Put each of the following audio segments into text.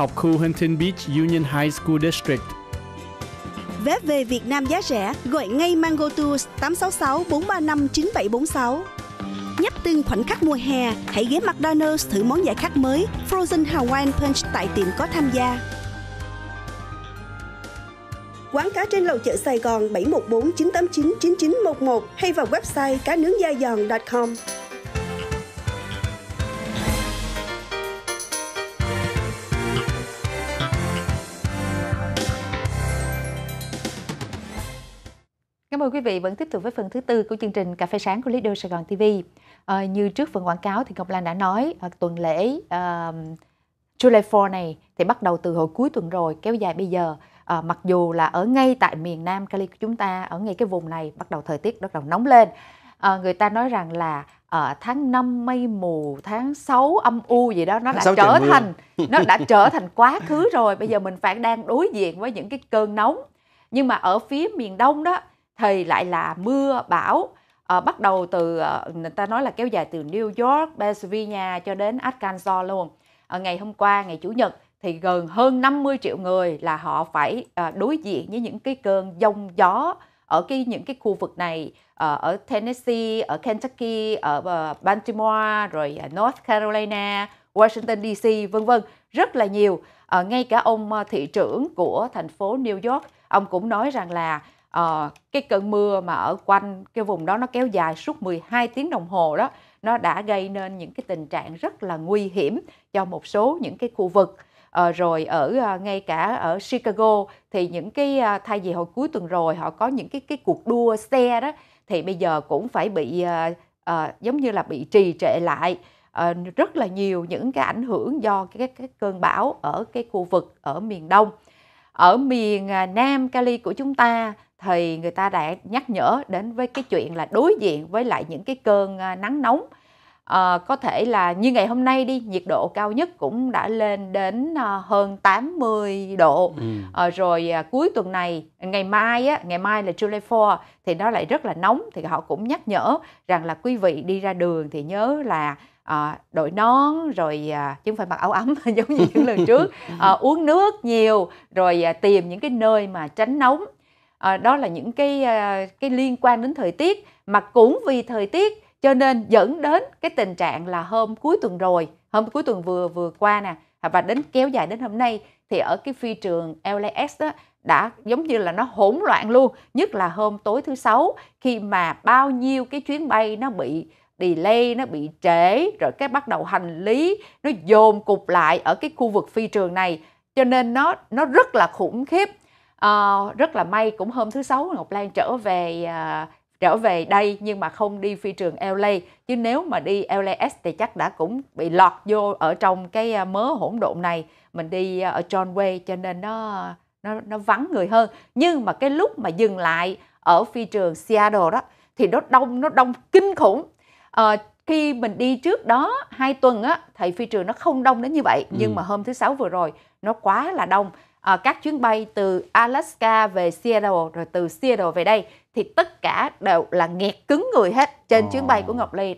học khu Huntington Beach Union High School District. Vé về Việt Nam giá rẻ, gọi ngay Mango Tours 866 435 9746. Nhấp từng khoảnh khắc mùa hè, hãy ghé McDonald's thử món giải khát mới Frozen Hawaiian Punch tại tiệm có tham gia. Quán cá trên lầu chợ Sài Gòn 714 989 9911 hay vào website cá nướng da giòn.com. Cảm ơn quý vị vẫn tiếp tục với phần thứ tư của chương trình Cà phê sáng của Lido Sài Gòn TV. À, ờ, như trước phần quảng cáo thì Ngọc Lan đã nói à, tuần lễ à, July 4 này thì bắt đầu từ hồi cuối tuần rồi kéo dài bây giờ. À, mặc dù là ở ngay tại miền Nam Cali của chúng ta ở ngay cái vùng này bắt đầu thời tiết bắt đầu nóng lên. À, người ta nói rằng là ở tháng 5 mây mù, tháng 6 âm u gì đó nó đã trở thành nó đã trở thành quá khứ rồi. Bây giờ mình phải đang đối diện với những cái cơn nóng. Nhưng mà ở phía miền Đông đó thì lại là mưa bão à, bắt đầu từ ờ, người ta nói là kéo dài từ New York, Pennsylvania cho đến Arkansas luôn. À, ngày hôm qua ngày chủ nhật thì gần hơn 50 triệu người là họ phải à, đối diện với những cái cơn giông gió ở cái những cái khu vực này à, ở Tennessee, ở Kentucky, ở Baltimore rồi North Carolina, Washington DC vân vân rất là nhiều. À, ngay cả ông thị trưởng của thành phố New York ông cũng nói rằng là uh, cái cơn mưa mà ở quanh cái vùng đó nó kéo dài suốt 12 tiếng đồng hồ đó nó đã gây nên những cái tình trạng rất là nguy hiểm cho một số những cái khu vực uh, rồi ở uh, ngay cả ở Chicago thì những cái uh, thay vì hồi cuối tuần rồi họ có những cái cái cuộc đua xe đó thì bây giờ cũng phải bị uh, uh, giống như là bị trì trệ lại uh, rất là nhiều những cái ảnh hưởng do cái cái cơn bão ở cái khu vực ở miền Đông ở miền à, Nam Cali của chúng ta thì người ta đã nhắc nhở đến với cái chuyện là đối diện với lại những cái cơn à, nắng nóng à, có thể là như ngày hôm nay đi nhiệt độ cao nhất cũng đã lên đến à, hơn 80 độ ừ. à, rồi à, cuối tuần này ngày mai á ngày mai là July 4 thì nó lại rất là nóng thì họ cũng nhắc nhở rằng là quý vị đi ra đường thì nhớ là à, đội nón rồi à, chứ không phải mặc áo ấm giống như những lần trước à, uống nước nhiều rồi à, tìm những cái nơi mà tránh nóng à, đó là những cái à, cái liên quan đến thời tiết mà cũng vì thời tiết cho nên dẫn đến cái tình trạng là hôm cuối tuần rồi hôm cuối tuần vừa vừa qua nè à, và đến kéo dài đến hôm nay thì ở cái phi trường LAX đó đã giống như là nó hỗn loạn luôn nhất là hôm tối thứ sáu khi mà bao nhiêu cái chuyến bay nó bị delay nó bị trễ rồi cái bắt đầu hành lý nó dồn cục lại ở cái khu vực phi trường này cho nên nó nó rất là khủng khiếp à, rất là may cũng hôm thứ sáu Ngọc Lan trở về à, trở về đây nhưng mà không đi phi trường LA chứ nếu mà đi LAS thì chắc đã cũng bị lọt vô ở trong cái à, mớ hỗn độn này mình đi à, ở John Way cho nên nó nó nó vắng người hơn nhưng mà cái lúc mà dừng lại ở phi trường Seattle đó thì nó đông nó đông kinh khủng à, khi mình đi trước đó hai tuần á thì phi trường nó không đông đến như vậy ừ. nhưng mà hôm thứ sáu vừa rồi nó quá là đông à, các chuyến bay từ Alaska về Seattle rồi từ Seattle về đây thì tất cả đều là nghẹt cứng người hết trên oh. chuyến bay của ờ. Ngọc Ly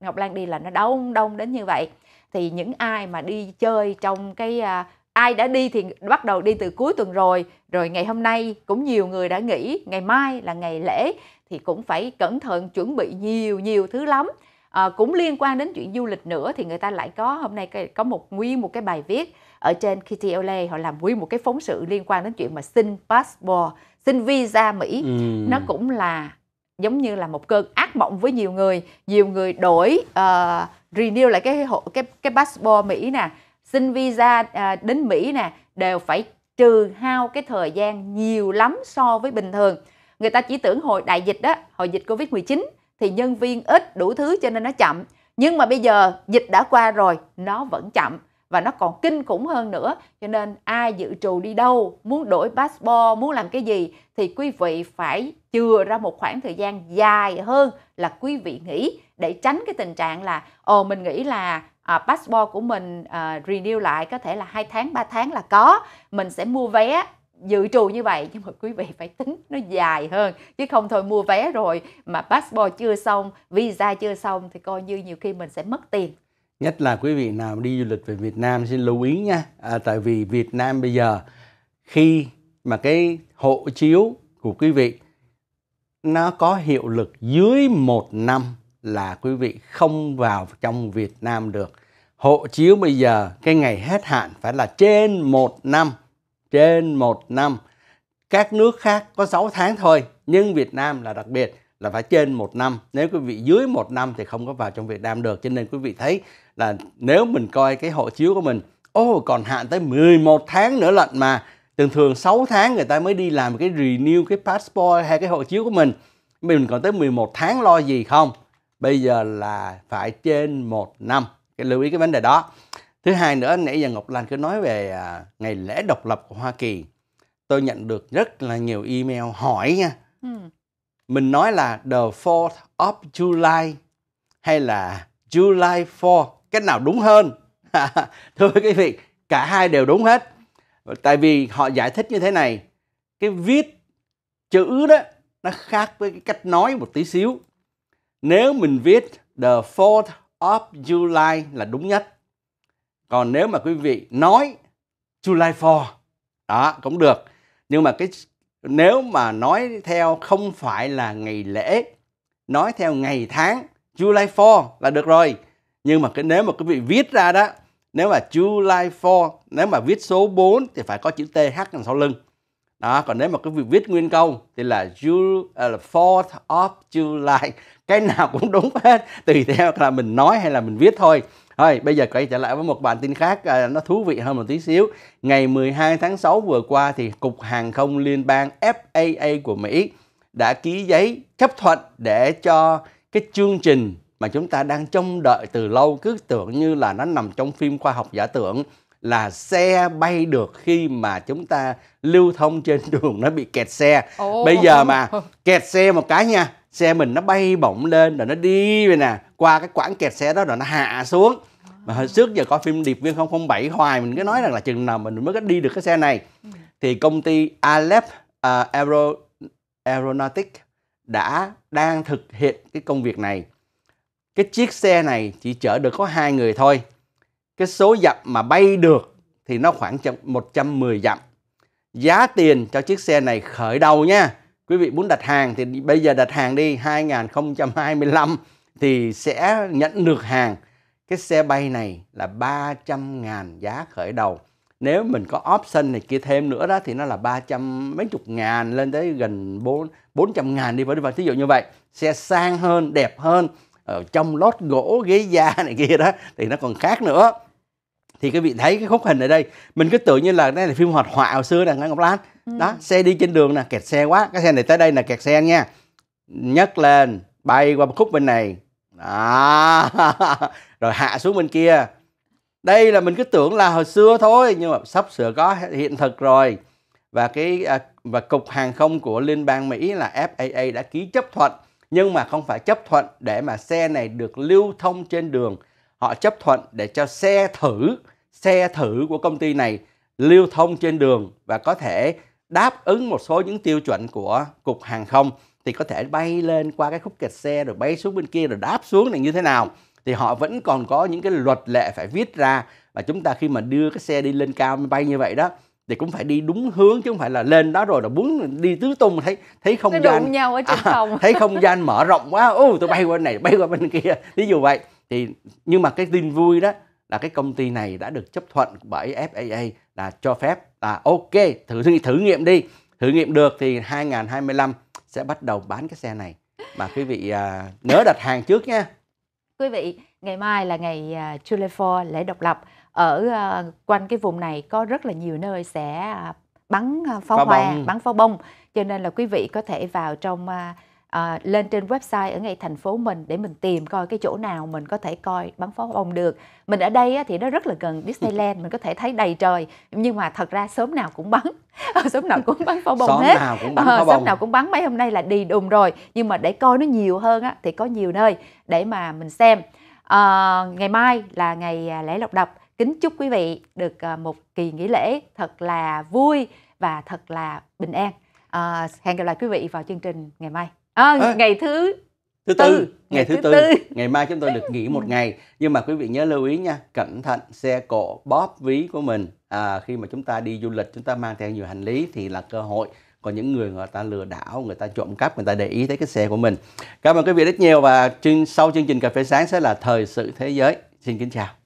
Ngọc Lan đi là nó đông đông đến như vậy thì những ai mà đi chơi trong cái à, ai đã đi thì bắt đầu đi từ cuối tuần rồi rồi ngày hôm nay cũng nhiều người đã nghỉ ngày mai là ngày lễ thì cũng phải cẩn thận chuẩn bị nhiều nhiều thứ lắm à, cũng liên quan đến chuyện du lịch nữa thì người ta lại có hôm nay có một nguyên một cái bài viết ở trên KTLA họ làm nguyên một cái phóng sự liên quan đến chuyện mà xin passport xin visa Mỹ ừ. nó cũng là giống như là một cơn ác mộng với nhiều người nhiều người đổi uh, renew lại cái cái cái passport Mỹ nè xin visa uh, đến Mỹ nè đều phải trừ hao cái thời gian nhiều lắm so với bình thường người ta chỉ tưởng hồi đại dịch đó hồi dịch covid 19 thì nhân viên ít đủ thứ cho nên nó chậm nhưng mà bây giờ dịch đã qua rồi nó vẫn chậm và nó còn kinh khủng hơn nữa cho nên ai dự trù đi đâu muốn đổi passport muốn làm cái gì thì quý vị phải chừa ra một khoảng thời gian dài hơn là quý vị nghĩ để tránh cái tình trạng là ồ mình nghĩ là à, passport của mình à, renew lại có thể là hai tháng 3 tháng là có mình sẽ mua vé dự trù như vậy nhưng mà quý vị phải tính nó dài hơn chứ không thôi mua vé rồi mà passport chưa xong visa chưa xong thì coi như nhiều khi mình sẽ mất tiền nhất là quý vị nào đi du lịch về Việt Nam xin lưu ý nha à, tại vì Việt Nam bây giờ khi mà cái hộ chiếu của quý vị nó có hiệu lực dưới một năm là quý vị không vào trong Việt Nam được hộ chiếu bây giờ cái ngày hết hạn phải là trên một năm trên một năm các nước khác có 6 tháng thôi nhưng Việt Nam là đặc biệt là phải trên một năm nếu quý vị dưới một năm thì không có vào trong Việt Nam được cho nên quý vị thấy là nếu mình coi cái hộ chiếu của mình ô oh, còn hạn tới 11 tháng nữa lận mà thường thường 6 tháng người ta mới đi làm cái renew cái passport hay cái hộ chiếu của mình mình còn tới 11 tháng lo gì không bây giờ là phải trên một năm cái lưu ý cái vấn đề đó thứ hai nữa nãy giờ ngọc lan cứ nói về à, ngày lễ độc lập của hoa kỳ tôi nhận được rất là nhiều email hỏi nha ừ. mình nói là the 4th of july hay là july 4 cái nào đúng hơn thưa quý vị cả hai đều đúng hết tại vì họ giải thích như thế này cái viết chữ đó nó khác với cái cách nói một tí xíu nếu mình viết the 4th of July là đúng nhất còn nếu mà quý vị nói July 4 đó cũng được nhưng mà cái nếu mà nói theo không phải là ngày lễ nói theo ngày tháng July 4 là được rồi nhưng mà cái nếu mà quý vị viết ra đó nếu mà July 4 nếu mà viết số 4 thì phải có chữ TH đằng sau lưng đó còn nếu mà quý vị viết nguyên câu thì là Ju, à, uh, of July cái nào cũng đúng hết tùy theo là mình nói hay là mình viết thôi Thôi bây giờ quay trở lại với một bản tin khác à, nó thú vị hơn một tí xíu. Ngày 12 tháng 6 vừa qua thì Cục Hàng không Liên bang FAA của Mỹ đã ký giấy chấp thuận để cho cái chương trình mà chúng ta đang trông đợi từ lâu cứ tưởng như là nó nằm trong phim khoa học giả tưởng là xe bay được khi mà chúng ta lưu thông trên đường nó bị kẹt xe. Oh. Bây giờ mà kẹt xe một cái nha xe mình nó bay bổng lên rồi nó đi về nè qua cái quãng kẹt xe đó rồi nó hạ xuống mà hồi trước giờ coi phim điệp viên 007 hoài mình cứ nói rằng là chừng nào mình mới có đi được cái xe này thì công ty Alep uh, Aero, AERONAUTIC đã đang thực hiện cái công việc này cái chiếc xe này chỉ chở được có hai người thôi cái số dặm mà bay được thì nó khoảng 110 dặm giá tiền cho chiếc xe này khởi đầu nha quý vị muốn đặt hàng thì bây giờ đặt hàng đi 2025 thì sẽ nhận được hàng cái xe bay này là 300 ngàn giá khởi đầu nếu mình có option này kia thêm nữa đó thì nó là 300 mấy chục ngàn lên tới gần 4 400 ngàn đi đi vào thí dụ như vậy xe sang hơn đẹp hơn ở ờ, trong lót gỗ ghế da này kia đó thì nó còn khác nữa thì các vị thấy cái khúc hình ở đây mình cứ tưởng như là đây là phim hoạt họa hồi xưa nè Ngọc Lan ừ. đó xe đi trên đường nè kẹt xe quá cái xe này tới đây là kẹt xe nha nhấc lên bay qua một khúc bên này đó. rồi hạ xuống bên kia đây là mình cứ tưởng là hồi xưa thôi nhưng mà sắp sửa có hiện thực rồi và cái à, và cục hàng không của liên bang Mỹ là FAA đã ký chấp thuận nhưng mà không phải chấp thuận để mà xe này được lưu thông trên đường họ chấp thuận để cho xe thử xe thử của công ty này lưu thông trên đường và có thể đáp ứng một số những tiêu chuẩn của cục hàng không thì có thể bay lên qua cái khúc kẹt xe rồi bay xuống bên kia rồi đáp xuống này như thế nào thì họ vẫn còn có những cái luật lệ phải viết ra và chúng ta khi mà đưa cái xe đi lên cao bay như vậy đó thì cũng phải đi đúng hướng chứ không phải là lên đó rồi là muốn đi tứ tung thấy thấy không gian nhau ở trên à, thấy không gian mở rộng quá ô tôi bay qua này bay qua bên kia ví dụ vậy thì nhưng mà cái tin vui đó là cái công ty này đã được chấp thuận bởi FAA là cho phép là ok thử thử nghiệm đi thử nghiệm được thì 2025 sẽ bắt đầu bán cái xe này mà quý vị à, nhớ đặt hàng trước nha quý vị ngày mai là ngày July à, 4 lễ độc lập ở uh, quanh cái vùng này có rất là nhiều nơi sẽ uh, bắn pháo, hoa bắn pháo bông cho nên là quý vị có thể vào trong uh, à, lên trên website ở ngay thành phố mình để mình tìm coi cái chỗ nào mình có thể coi bắn pháo bông được mình ở đây á, thì nó rất là gần Disneyland mình có thể thấy đầy trời nhưng mà thật ra sớm nào cũng bắn sớm ờ, nào cũng bắn pháo bông sớm hết nào cũng bắn ờ, pháo bông. sớm nào cũng bắn mấy hôm nay là đi đùng rồi nhưng mà để coi nó nhiều hơn á, thì có nhiều nơi để mà mình xem à, ngày mai là ngày à, lễ lộc đập kính chúc quý vị được à, một kỳ nghỉ lễ thật là vui và thật là bình an à, hẹn gặp lại quý vị vào chương trình ngày mai à, à, ngày thứ thứ tư, tư. ngày thứ, thứ tư. tư ngày mai chúng tôi được nghỉ một ngày nhưng mà quý vị nhớ lưu ý nha cẩn thận xe cộ bóp ví của mình à, khi mà chúng ta đi du lịch chúng ta mang theo nhiều hành lý thì là cơ hội còn những người người ta lừa đảo người ta trộm cắp người ta để ý tới cái xe của mình cảm ơn quý vị rất nhiều và chương, sau chương trình cà phê sáng sẽ là thời sự thế giới xin kính chào